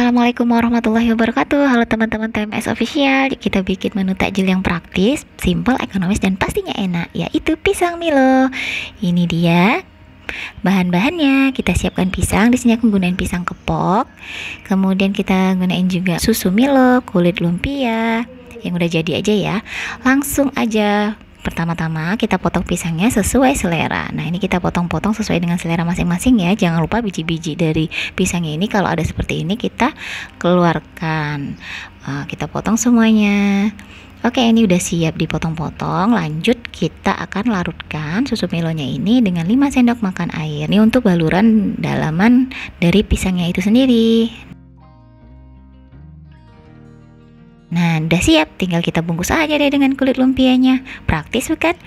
Assalamualaikum warahmatullahi wabarakatuh Halo teman-teman TMS Official Kita bikin menu takjil yang praktis, simple, ekonomis, dan pastinya enak Yaitu pisang Milo Ini dia Bahan-bahannya kita siapkan pisang, Disini aku gunain pisang kepok. Kemudian kita gunain juga susu Milo, kulit lumpia yang udah jadi aja ya. Langsung aja Pertama-tama kita potong pisangnya sesuai selera. Nah, ini kita potong-potong sesuai dengan selera masing-masing ya. Jangan lupa biji-biji dari pisangnya ini kalau ada seperti ini kita keluarkan. Eh, kita potong semuanya. Oke, ini udah siap dipotong-potong. Lanjut kita akan larutkan susu milonya ini dengan 5 sendok makan air. Ini untuk baluran dalaman dari pisangnya itu sendiri. Nah, udah siap, tinggal kita bungkus aja deh dengan kulit lumpianya. Praktis bukan?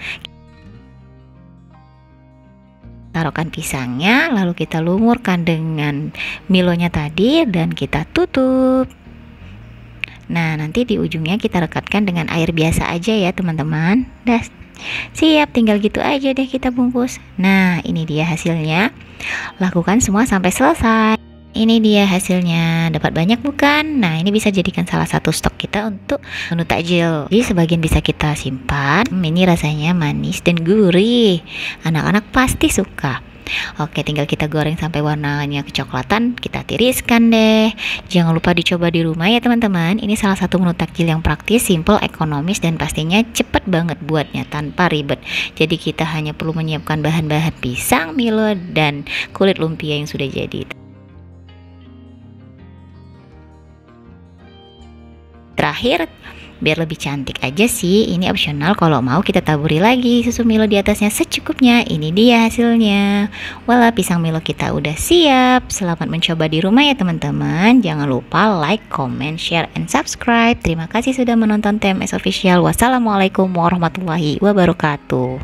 Taruhkan pisangnya, lalu kita lumurkan dengan milonya tadi dan kita tutup. Nah, nanti di ujungnya kita rekatkan dengan air biasa aja ya, teman-teman. Das, siap, tinggal gitu aja deh kita bungkus. Nah, ini dia hasilnya. Lakukan semua sampai selesai. Ini dia hasilnya, dapat banyak bukan? Nah, ini bisa jadikan salah satu stok kita untuk menu takjil. Jadi sebagian bisa kita simpan. Hmm, ini rasanya manis dan gurih. Anak-anak pasti suka. Oke, tinggal kita goreng sampai warnanya kecoklatan, kita tiriskan deh. Jangan lupa dicoba di rumah ya teman-teman. Ini salah satu menu takjil yang praktis, simple, ekonomis dan pastinya cepat banget buatnya tanpa ribet. Jadi kita hanya perlu menyiapkan bahan-bahan pisang, milo dan kulit lumpia yang sudah jadi. terakhir biar lebih cantik aja sih ini opsional kalau mau kita taburi lagi susu Milo di atasnya secukupnya ini dia hasilnya wala pisang Milo kita udah siap selamat mencoba di rumah ya teman-teman jangan lupa like, comment, share, and subscribe terima kasih sudah menonton TMS Official wassalamualaikum warahmatullahi wabarakatuh